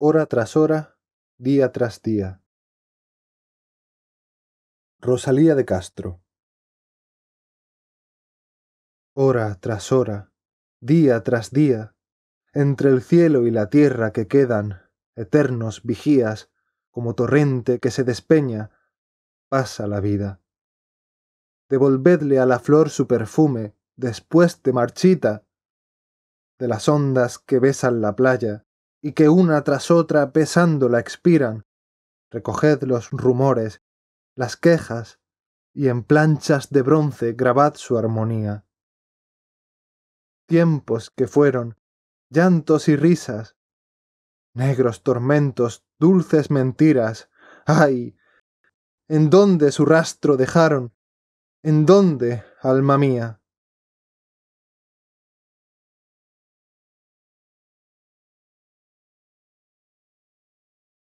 hora tras hora, día tras día. Rosalía de Castro. Hora tras hora, día tras día, entre el cielo y la tierra que quedan, eternos vigías, como torrente que se despeña, pasa la vida. Devolvedle a la flor su perfume, después de marchita, de las ondas que besan la playa, y que una tras otra pesándola expiran. Recoged los rumores, las quejas, y en planchas de bronce grabad su armonía. Tiempos que fueron, llantos y risas, negros tormentos, dulces mentiras, ay, ¿en dónde su rastro dejaron? ¿En dónde, alma mía?